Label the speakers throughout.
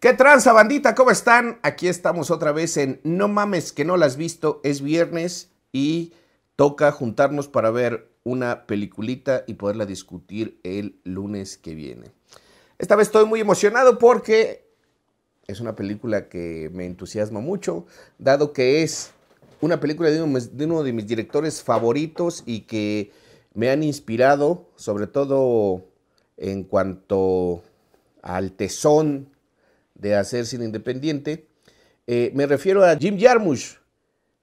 Speaker 1: ¿Qué tranza, bandita? ¿Cómo están? Aquí estamos otra vez en No mames que no las has visto. Es viernes y toca juntarnos para ver una peliculita y poderla discutir el lunes que viene. Esta vez estoy muy emocionado porque es una película que me entusiasma mucho, dado que es una película de uno, de mis directores favoritos y que me han inspirado, sobre todo en cuanto al tesón de hacer cine independiente. Eh, me refiero a Jim Jarmusch,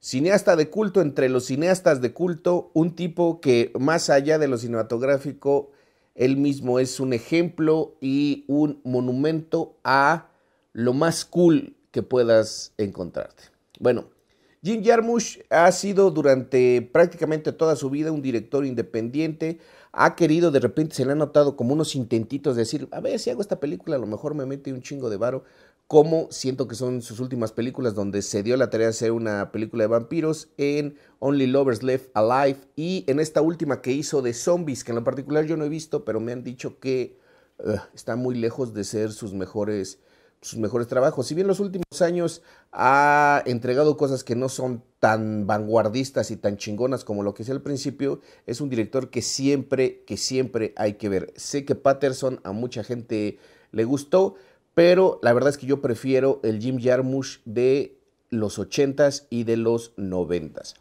Speaker 1: cineasta de culto entre los cineastas de culto, un tipo que más allá de lo cinematográfico, él mismo es un ejemplo y un monumento a lo más cool que puedas encontrarte. Bueno, Jim Jarmusch ha sido durante prácticamente toda su vida un director independiente. Ha querido, de repente se le ha notado como unos intentitos de decir, a ver, si hago esta película, a lo mejor me mete un chingo de varo. Como siento que son sus últimas películas donde se dio la tarea de hacer una película de vampiros en Only Lovers Left Alive y en esta última que hizo de zombies, que en lo particular yo no he visto, pero me han dicho que está muy lejos de ser sus mejores sus mejores trabajos. Si bien los últimos años ha entregado cosas que no son tan vanguardistas y tan chingonas como lo que es al principio, es un director que siempre, que siempre hay que ver. Sé que Patterson a mucha gente le gustó, pero la verdad es que yo prefiero el Jim Jarmusch de los 80s y de los noventas. s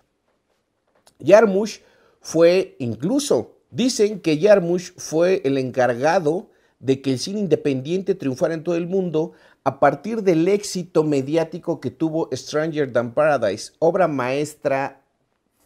Speaker 1: Jarmusch fue incluso, dicen que Jarmusch fue el encargado de que el cine independiente triunfara en todo el mundo a partir del éxito mediático que tuvo Stranger Than Paradise, obra maestra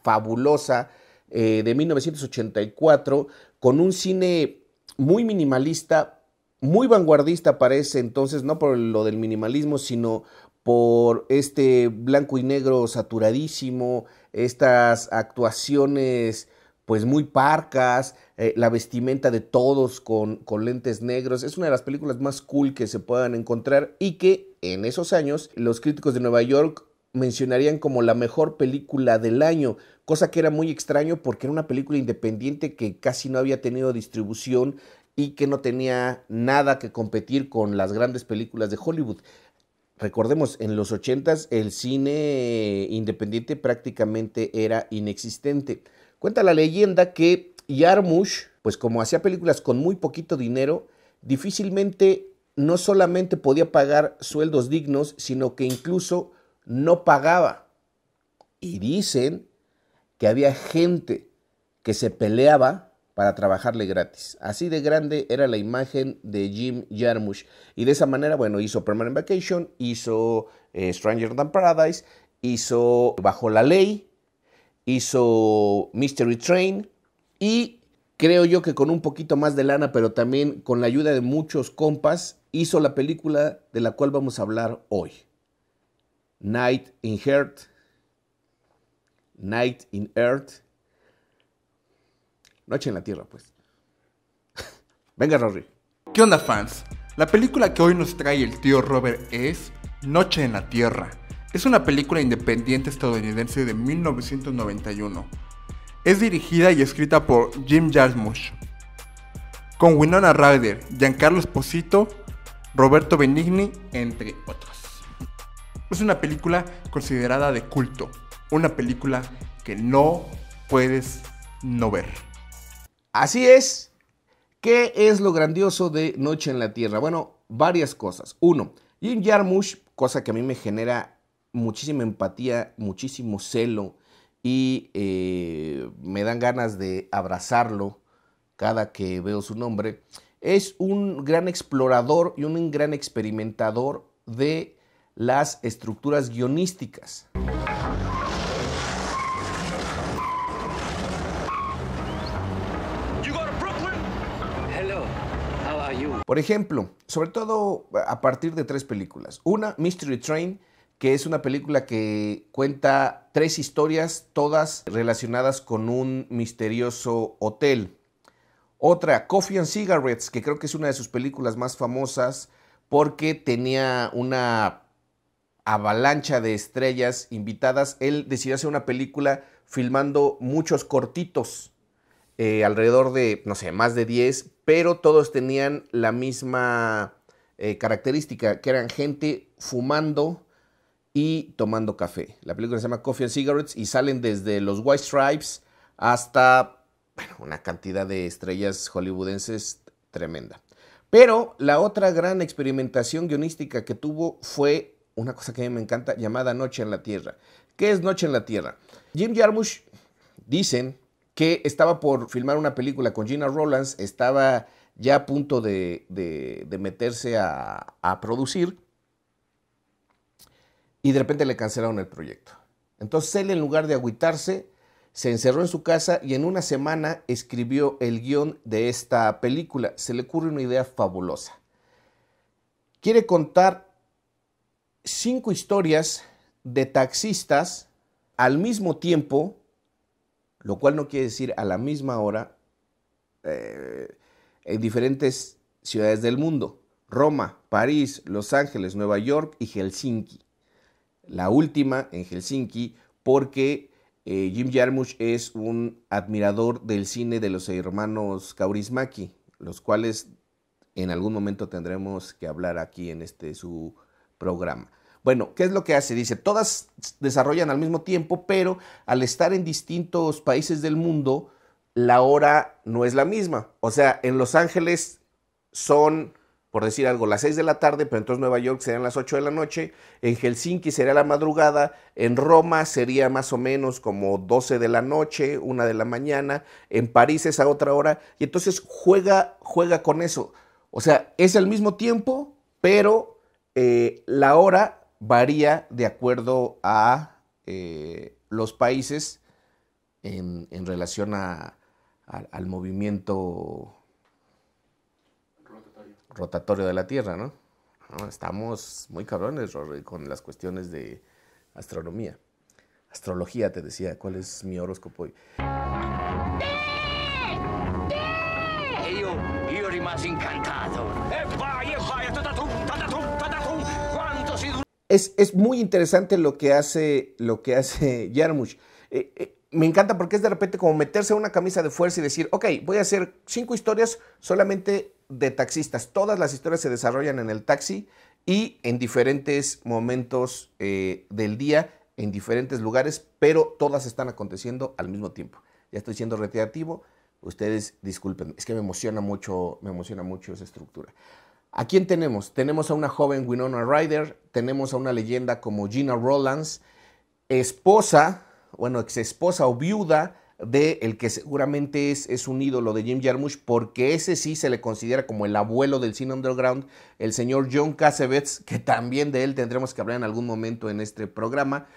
Speaker 1: fabulosa eh, de 1984, con un cine muy minimalista, muy vanguardista parece entonces, no por lo del minimalismo, sino por este blanco y negro saturadísimo, estas actuaciones pues muy parcas, eh, la vestimenta de todos con, con lentes negros. Es una de las películas más cool que se puedan encontrar y que en esos años los críticos de Nueva York mencionarían como la mejor película del año, cosa que era muy extraño porque era una película independiente que casi no había tenido distribución y que no tenía nada que competir con las grandes películas de Hollywood. Recordemos, en los 80 el cine eh, independiente prácticamente era inexistente. Cuenta la leyenda que Yarmush, pues como hacía películas con muy poquito dinero, difícilmente no solamente podía pagar sueldos dignos, sino que incluso no pagaba. Y dicen que había gente que se peleaba para trabajarle gratis. Así de grande era la imagen de Jim Jarmusch. Y de esa manera, bueno, hizo Permanent Vacation, hizo eh, Stranger Than Paradise, hizo Bajo la Ley, hizo Mystery Train y creo yo que con un poquito más de lana, pero también con la ayuda de muchos compas, hizo la película de la cual vamos a hablar hoy. Night in Heart. Night in Earth. Noche en la Tierra, pues. Venga, Rory. ¿Qué onda, fans? La película que hoy nos trae el tío Robert es Noche en la Tierra es una película independiente estadounidense de 1991. Es dirigida y escrita por Jim Jarmusch, con Winona Ryder, Giancarlo Esposito, Roberto Benigni, entre otros. Es una película considerada de culto, una película que no puedes no ver. Así es. ¿Qué es lo grandioso de Noche en la Tierra? Bueno, varias cosas. Uno, Jim Jarmusch, cosa que a mí me genera muchísima empatía, muchísimo celo y eh, me dan ganas de abrazarlo cada que veo su nombre. Es un gran explorador y un gran experimentador de las estructuras guionísticas. Por ejemplo, sobre todo a partir de tres películas. Una, Mystery Train, que es una película que cuenta tres historias, todas relacionadas con un misterioso hotel. Otra, Coffee and Cigarettes, que creo que es una de sus películas más famosas porque tenía una avalancha de estrellas invitadas. Él decidió hacer una película filmando muchos cortitos, eh, alrededor de, no sé, más de 10, pero todos tenían la misma eh, característica, que eran gente fumando y tomando café. La película se llama Coffee and Cigarettes y salen desde los White Stripes hasta una cantidad de estrellas hollywoodenses tremenda. Pero la otra gran experimentación guionística que tuvo fue una cosa que a mí me encanta llamada Noche en la Tierra. ¿Qué es Noche en la Tierra? Jim Jarmusch dicen que estaba por filmar una película con Gina Rollins, estaba ya a punto de, meterse a, a producir y de repente le cancelaron el proyecto. Entonces él en lugar de agüitarse, se encerró en su casa y en una semana escribió el guión de esta película. Se le ocurre una idea fabulosa. Quiere contar cinco historias de taxistas al mismo tiempo, lo cual no quiere decir a la misma hora, eh, en diferentes ciudades del mundo. Roma, París, Los Ángeles, Nueva York y Helsinki la última en Helsinki, porque eh, Jim Jarmusch es un admirador del cine de los hermanos Kaurismaki, los cuales en algún momento tendremos que hablar aquí en este su programa. Bueno, ¿qué es lo que hace? Dice, todas desarrollan al mismo tiempo, pero al estar en distintos países del mundo, la hora no es la misma. O sea, en Los Ángeles son por decir algo, las 6 de la tarde, pero entonces Nueva York serían las 8 de la noche, en Helsinki sería la madrugada, en Roma sería más o menos como 12 de la noche, 1 de la mañana, en París es a otra hora, y entonces juega, juega con eso. O sea, es el mismo tiempo, pero eh, la hora varía de acuerdo a eh, los países en, relación al movimiento rotatorio de la Tierra, ¿no? Ah, estamos muy cabrones, Rory, con las cuestiones de astronomía. Astrología, te decía, ¿cuál es mi horóscopo hoy? Es, es muy interesante lo que hace, lo que hace Yarmush. Eh, eh, me encanta porque es de repente como meterse una camisa de fuerza y decir, ok, voy a hacer cinco historias solamente de taxistas. Todas las historias se desarrollan en el taxi y en diferentes momentos eh, del día, en diferentes lugares, pero todas están aconteciendo al mismo tiempo. Ya estoy siendo reiterativo, ustedes disculpen, es que me emociona mucho, me emociona mucho esa estructura. ¿A quién tenemos? Tenemos a una joven Winona Ryder, tenemos a una leyenda como Gina Rollins, esposa bueno, ex esposa o viuda de el que seguramente es, es, un ídolo de Jim Jarmusch, porque ese sí se le considera como el abuelo del cine underground, el señor John Cassavetes, que también de él tendremos que hablar en algún momento en este programa.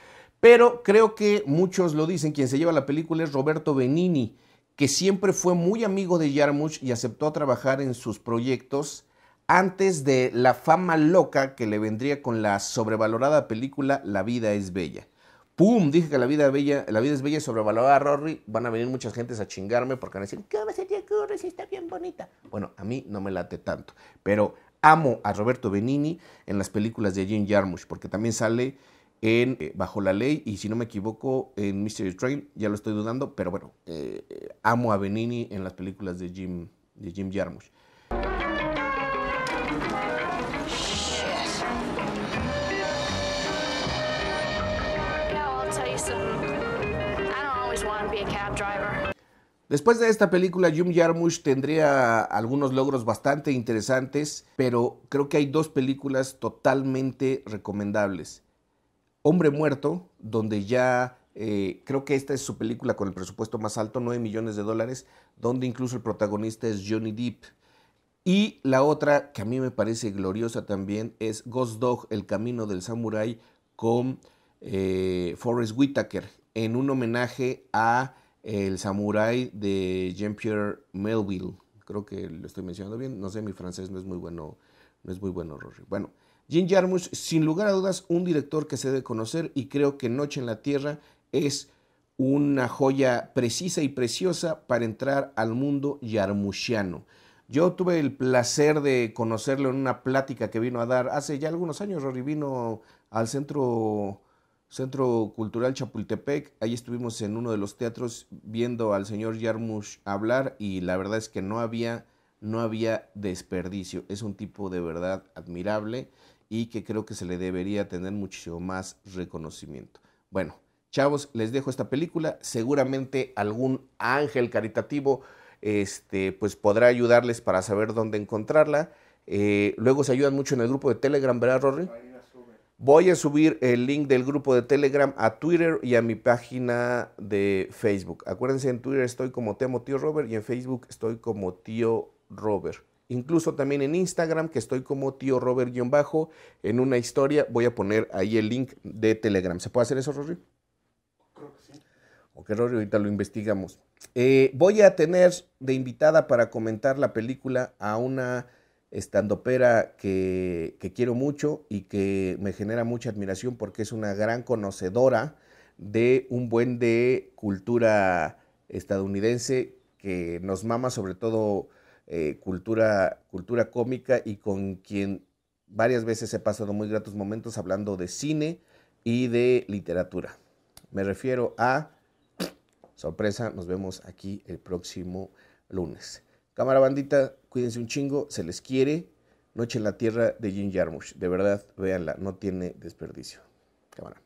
Speaker 1: Pero creo que muchos lo dicen, quien se lleva la película es Roberto Benini, que siempre fue muy amigo de Jarmusch y aceptó trabajar en sus proyectos antes de la fama loca que le vendría con la sobrevalorada película La vida es bella. ¡Pum! Dije que la vida, bella, la vida es bella y sobrevalorada a Rory. Van a venir muchas gentes a chingarme porque van a decir, ¿cómo se te ocurre si está bien bonita? Bueno, a mí no me late tanto. Pero amo a Roberto Benini en las películas de Jim Jarmusch porque también sale en eh, Bajo la Ley y si no me equivoco en Mystery Train, ya lo estoy dudando, pero bueno, eh, eh, amo a Benini en las películas de Jim, de Jim Jarmusch. Después de esta película, Jim Jarmusch tendría algunos logros bastante interesantes, pero creo que hay dos películas totalmente recomendables. Hombre Muerto, donde ya eh, creo que esta es su película con el presupuesto más alto, 9 millones de dólares, donde incluso el protagonista es Johnny Depp. Y la otra que a mí me parece gloriosa también es Ghost Dog, El Camino del Samurái, con eh, Forrest Whitaker en un homenaje a el samurái de Jean-Pierre Melville. Creo que lo estoy mencionando bien. No sé, mi francés no es muy bueno, no es muy bueno, Rory. Bueno, Jim Jarmusch, sin lugar a dudas, un director que se debe conocer y creo que Noche en la Tierra es una joya precisa y preciosa para entrar al mundo Jarmuschiano Yo tuve el placer de conocerlo en una plática que vino a dar hace ya algunos años. Rory vino al centro Centro Cultural Chapultepec. Ahí estuvimos en uno de los teatros viendo al señor Yarmush hablar y la verdad es que no había, no había desperdicio. Es un tipo de verdad admirable y que creo que se le debería tener muchísimo más reconocimiento. Bueno, chavos, les dejo esta película. Seguramente algún ángel caritativo este, pues podrá ayudarles para saber dónde encontrarla. Eh, luego se ayudan mucho en el grupo de Telegram, ¿verdad, Rory? Voy a subir el link del grupo de Telegram a Twitter y a mi página de Facebook. Acuérdense, en Twitter estoy como Temo Tío Robert y en Facebook estoy como Tío Robert. Incluso también en Instagram, que estoy como Tío Robert-bajo, en una historia voy a poner ahí el link de Telegram. ¿Se puede hacer eso, Rory? Creo que sí. Ok, Rory, ahorita lo investigamos. Eh, voy a tener de invitada para comentar la película a una Estando que, que quiero mucho y que me genera mucha admiración porque es una gran conocedora de un buen de cultura estadounidense que nos mama sobre todo eh, cultura, cultura cómica y con quien varias veces he pasado muy gratos momentos hablando de cine y de literatura. Me refiero a, sorpresa, nos vemos aquí el próximo lunes. Cámara bandita, cuídense un chingo, se les quiere. Noche en la Tierra de Jim Jarmusch. De verdad, véanla, no tiene desperdicio. Cámara.